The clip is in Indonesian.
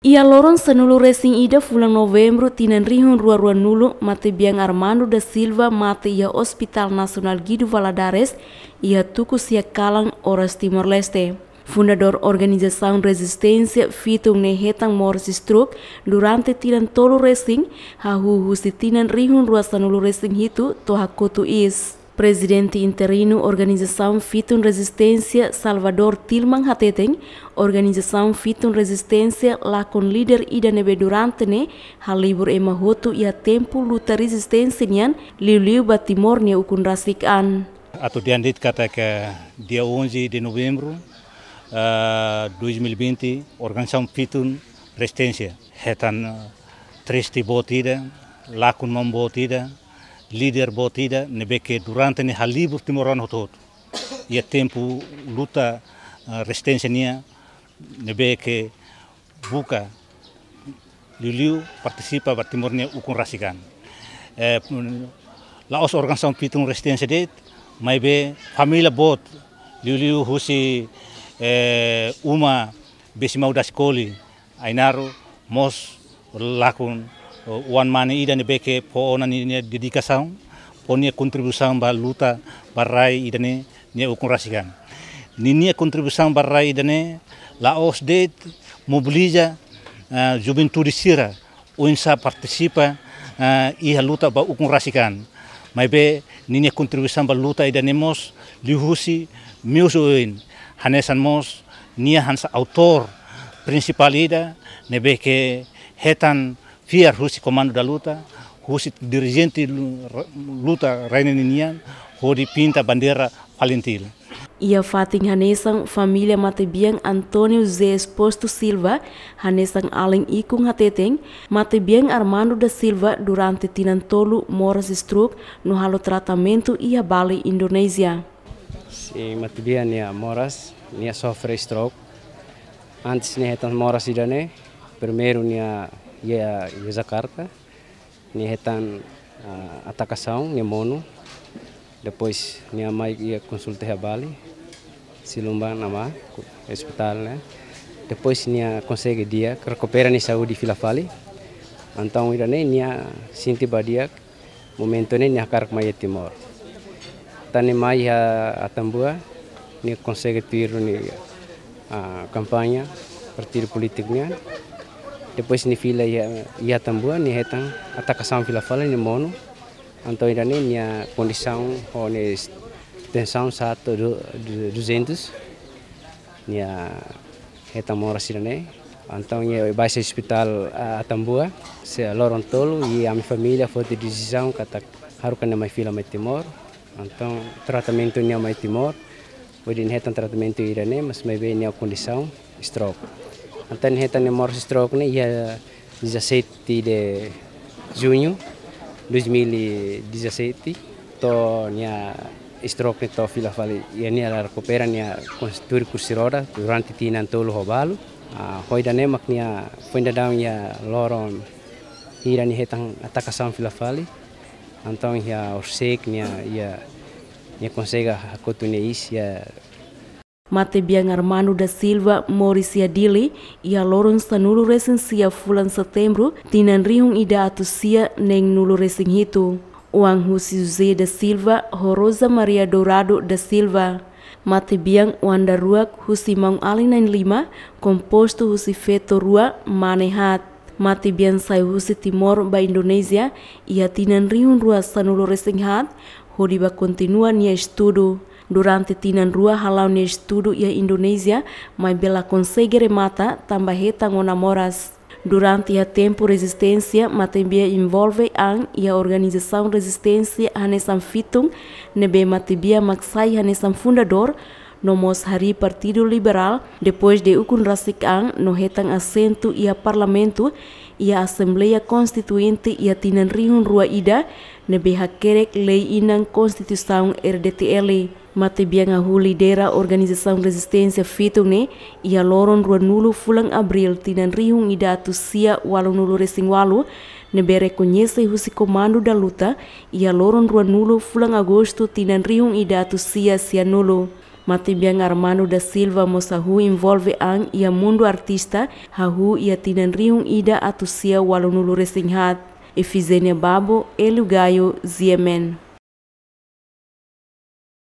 Ia loron senulu racing ida fulan November tinan rihun rua-rua nulu mate biang Armando da Silva mate ia Hospital Nasional Gidu Valadares ia tuku sia kalang oras Timor Leste. Fundador Organização Resistência Fitung Nehetang Morris Struk durante tinan tolu racing hahu husi tinan rihun ruas sanulu racing hitu toha kutu is presidente interino Organização Fitun Resistência Salvador Tilman Hateteng, Organização Fitun Resistência lá com líder Ida Nebe Durante ne, halibur e ia tempo luta resistência nian, liu-liu batimor ne ukun rasikan. Atau diandit kata ke dia 11 de novembro uh, eh, 2020, Organização Fitun Resistência. Hetan uh, eh, triste botida, lakun mambotida, leader botida nebeke durante ne halibu timoran hotot ia tempo luta uh, resistência nia nebeke buka liliu participa ba timor nia ukun rasikan eh, la os organização pitung resistência de mai be família bot liliu husi eh, uma besimau das koli ainaru mos lakun Uh, wan mane ida ne beke po ona ni ne dedicação po ni contribuição ba luta rai ida ne ne rasikan ni ni ba rai ida ne la de mobiliza uh, jubin turisira, sira partisipa partisipa uh, iha luta ba rasikan mai be ni ne contribuição ba luta ida ne mos lihusi miusuin hanesan mos ni hansa autor principal ida ne beke hetan fiar husi komando da luta, husi dirigente luta Reneninian, hodi pinta bandera Valentil. Ia fatin hanesan familia matebiang Antonio Zé Esposto Silva, hanesan aling ikung hateteng, matebiang Armando da Silva durante tinantolo moras stroke no halo tratamento ia Bali Indonesia. Si matebiang nia moras, nia sofre stroke. Antes nia hetan moras idane, primeiro nia ia yeah, Jacarta, ni hetan uh, atacação, minha Depois minha mãe ia konsulte a Bali, Silumba, nama hospital, né? Ya. Depois minha consegue dia, recupera ni saúde fila fali Então, ira nem minha sinti badia, momento nem minha carca maia timor. tani mai a Atambua, ni consegue tirar ni a campanha, partido politiknya. Depois ni fila ia ia tambua ni hetang atacasão fila fala ni mono. Então ainda minha condição ou tensão sato 200 minha hetang mora sirane. Então ia vai ser hospital a Tambua, se Lorontolo e a minha família foi de decisão que harukan na minha fila mais Timor. Então tratamento minha mais Timor. Pwede na hetang tratamento ira ne, mas may bem niya condição stroke. Antani hetani mor stroke ne ia 17 de junho 2017 e to nia stroke to fila fali ia nia la recupera nia kursi roda durante tinan tolu hobalu a hoida ne mak nia foinda down ia loron Ira ni hetang ataka sam fila fali antong ia orsek nia ia nia konsega hakotu nia isia Mate Biang Armando da Silva Morisia Dili ia loron sanulu resing sia fulan Setembru tinan rihung ida atu sia neng nulu resing hitu. Uang Husi Jose da Silva Horosa Maria Dorado da Silva. Mate Biang Wanda Ruak Husi Maung Ali 95 Komposto Husi Feto Rua Manehat. Mati bian sai husi timor ba Indonesia ia tinan riun ruas sanulo resing hat hodiba kontinuan ia estudo durante tinan rua halau ne estudo ia Indonesia, mai bela konsegue remata tambah heta ngona moras. Durante ia tempo resistência, ma tembia envolve an ia a organização resistência Hanesan Fitung, nebe tembia maksai Hanesan fundador, nomos hari Partido Liberal, depois de ukun rasik an no hetang asentu ia parlamentu, ia Asamblea Constituinte ia tinan rihun rua ida nebe hakerek lei inang konstitusaun RDTL mate biang ahuli dera organisasaun resistensia fitung ne ia loron rua nulu fulang abril tinan rihun ida atu sia walu nulu resing walu nebe rekonyese husi komando daluta luta ia loron rua nulu fulang agosto tinan rihun ida atu sia sia nulu Mati também Armando da Silva Mossahu envolve ang ia mundo artista hahu ia tinan riung ida atusia walonulu resinhat. Efizenia Babo, Elugaio, Ziemen.